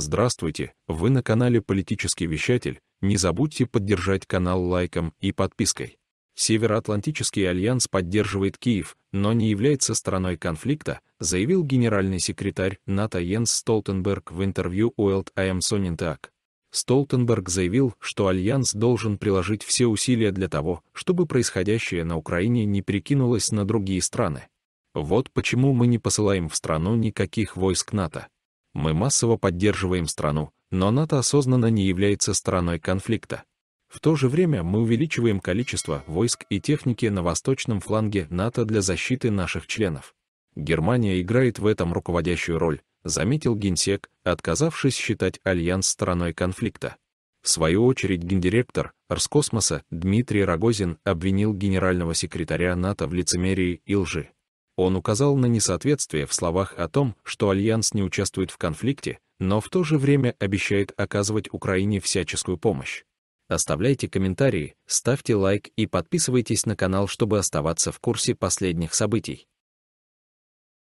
Здравствуйте, вы на канале «Политический вещатель». Не забудьте поддержать канал лайком и подпиской. Североатлантический альянс поддерживает Киев, но не является стороной конфликта, заявил генеральный секретарь НАТО Йенс Столтенберг в интервью Уэлт А.М. Сонинтак. Столтенберг заявил, что Альянс должен приложить все усилия для того, чтобы происходящее на Украине не перекинулось на другие страны. Вот почему мы не посылаем в страну никаких войск НАТО. Мы массово поддерживаем страну, но НАТО осознанно не является стороной конфликта. В то же время мы увеличиваем количество войск и техники на восточном фланге НАТО для защиты наших членов. Германия играет в этом руководящую роль, заметил генсек, отказавшись считать альянс стороной конфликта. В свою очередь гендиректор Роскосмоса Дмитрий Рогозин обвинил генерального секретаря НАТО в лицемерии и лжи. Он указал на несоответствие в словах о том, что Альянс не участвует в конфликте, но в то же время обещает оказывать Украине всяческую помощь. Оставляйте комментарии, ставьте лайк и подписывайтесь на канал, чтобы оставаться в курсе последних событий.